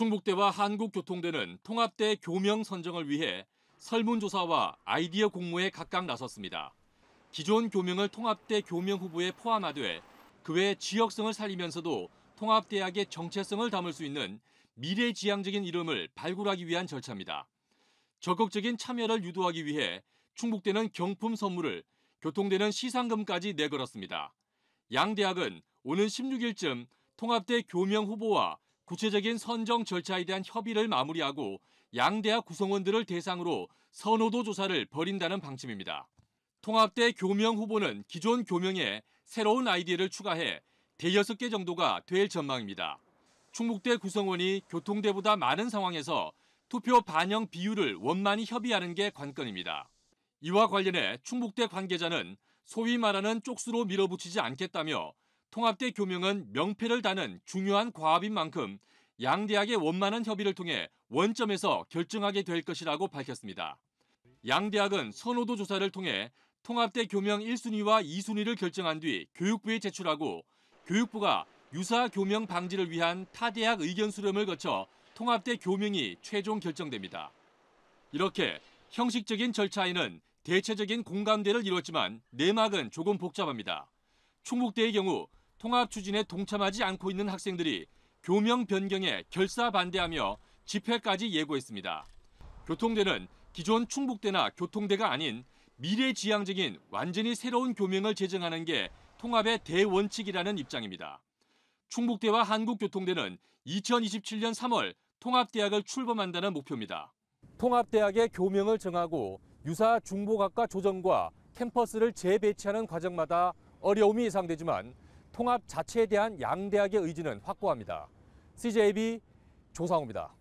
충북대와 한국교통대는 통합대 교명 선정을 위해 설문조사와 아이디어 공모에 각각 나섰습니다. 기존 교명을 통합대 교명 후보에 포함하되 그 외 지역성을 살리면서도 통합대학의 정체성을 담을 수 있는 미래지향적인 이름을 발굴하기 위한 절차입니다. 적극적인 참여를 유도하기 위해 충북대는 경품 선물을 교통대는 시상금까지 내걸었습니다. 양 대학은 오는 16일쯤 통합대 교명 후보와 구체적인 선정 절차에 대한 협의를 마무리하고 양대학 구성원들을 대상으로 선호도 조사를 벌인다는 방침입니다. 통합대 교명 후보는 기존 교명에 새로운 아이디어를 추가해 대여섯 개 정도가 될 전망입니다. 충북대 구성원이 교통대보다 많은 상황에서 투표 반영 비율을 원만히 협의하는 게 관건입니다. 이와 관련해 충북대 관계자는 소위 말하는 쪽수로 밀어붙이지 않겠다며 통합대 교명은 명패를 다는 중요한 과업인 만큼 양 대학의 원만한 협의를 통해 원점에서 결정하게 될 것이라고 밝혔습니다. 양 대학은 선호도 조사를 통해 통합대 교명 1순위와 2순위를 결정한 뒤 교육부에 제출하고 교육부가 유사 교명 방지를 위한 타 대학 의견 수렴을 거쳐 통합대 교명이 최종 결정됩니다. 이렇게 형식적인 절차에는 대체적인 공감대를 이뤘지만 내막은 조금 복잡합니다. 충북대의 경우 통합 추진에 동참하지 않고 있는 학생들이 교명 변경에 결사 반대하며 집회까지 예고했습니다. 교통대는 기존 충북대나 교통대가 아닌 미래지향적인 완전히 새로운 교명을 제정하는 게 통합의 대원칙이라는 입장입니다. 충북대와 한국교통대는 2027년 3월 통합대학을 출범한다는 목표입니다. 통합대학의 교명을 정하고 유사 중보학과 조정과 캠퍼스를 재배치하는 과정마다 어려움이 예상되지만 통합 자체에 대한 양대학의 의지는 확고합니다. CJB 조상호입니다.